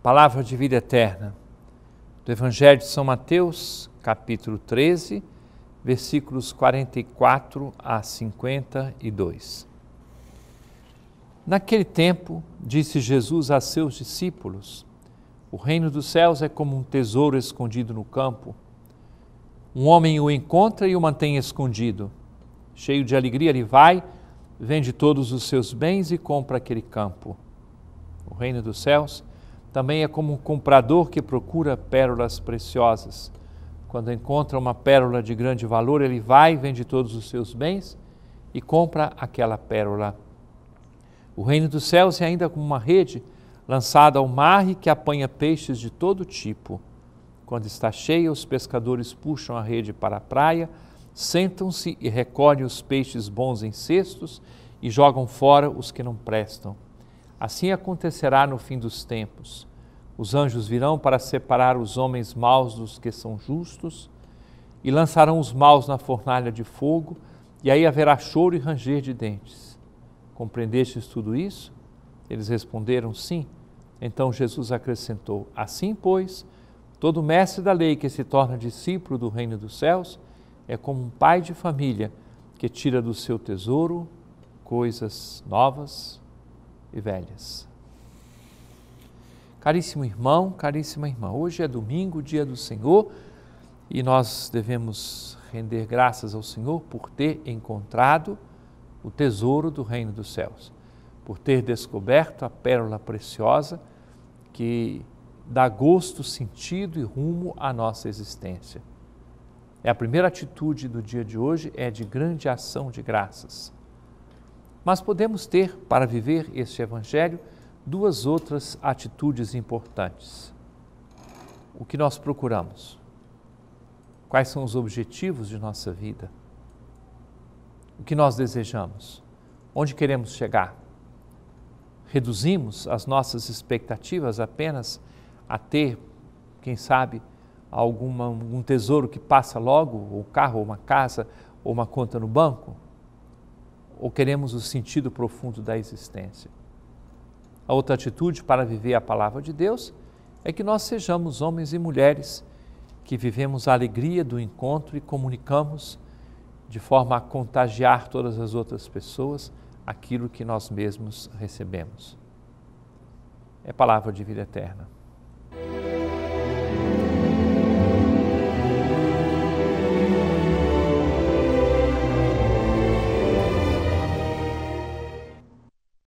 Palavra de vida eterna, do Evangelho de São Mateus, capítulo 13, versículos 44 a 52. Naquele tempo, disse Jesus a seus discípulos: O reino dos céus é como um tesouro escondido no campo. Um homem o encontra e o mantém escondido. Cheio de alegria, ele vai, vende todos os seus bens e compra aquele campo. O reino dos céus é também é como um comprador que procura pérolas preciosas. Quando encontra uma pérola de grande valor, ele vai, vende todos os seus bens e compra aquela pérola. O reino dos céus é ainda como uma rede lançada ao mar e que apanha peixes de todo tipo. Quando está cheia, os pescadores puxam a rede para a praia, sentam-se e recolhem os peixes bons em cestos e jogam fora os que não prestam Assim acontecerá no fim dos tempos. Os anjos virão para separar os homens maus dos que são justos e lançarão os maus na fornalha de fogo, e aí haverá choro e ranger de dentes. Compreendestes tudo isso? Eles responderam sim. Então Jesus acrescentou: Assim, pois, todo mestre da lei que se torna discípulo do reino dos céus é como um pai de família que tira do seu tesouro coisas novas e velhas. Caríssimo irmão, caríssima irmã, hoje é domingo, dia do Senhor, e nós devemos render graças ao Senhor por ter encontrado o tesouro do reino dos céus, por ter descoberto a pérola preciosa que dá gosto, sentido e rumo à nossa existência. É a primeira atitude do dia de hoje é de grande ação de graças. Mas podemos ter, para viver este Evangelho, duas outras atitudes importantes. O que nós procuramos? Quais são os objetivos de nossa vida? O que nós desejamos? Onde queremos chegar? Reduzimos as nossas expectativas apenas a ter, quem sabe, alguma, algum tesouro que passa logo, ou um carro, ou uma casa, ou uma conta no banco? ou queremos o sentido profundo da existência? A outra atitude para viver a palavra de Deus é que nós sejamos homens e mulheres que vivemos a alegria do encontro e comunicamos de forma a contagiar todas as outras pessoas aquilo que nós mesmos recebemos. É palavra de vida eterna.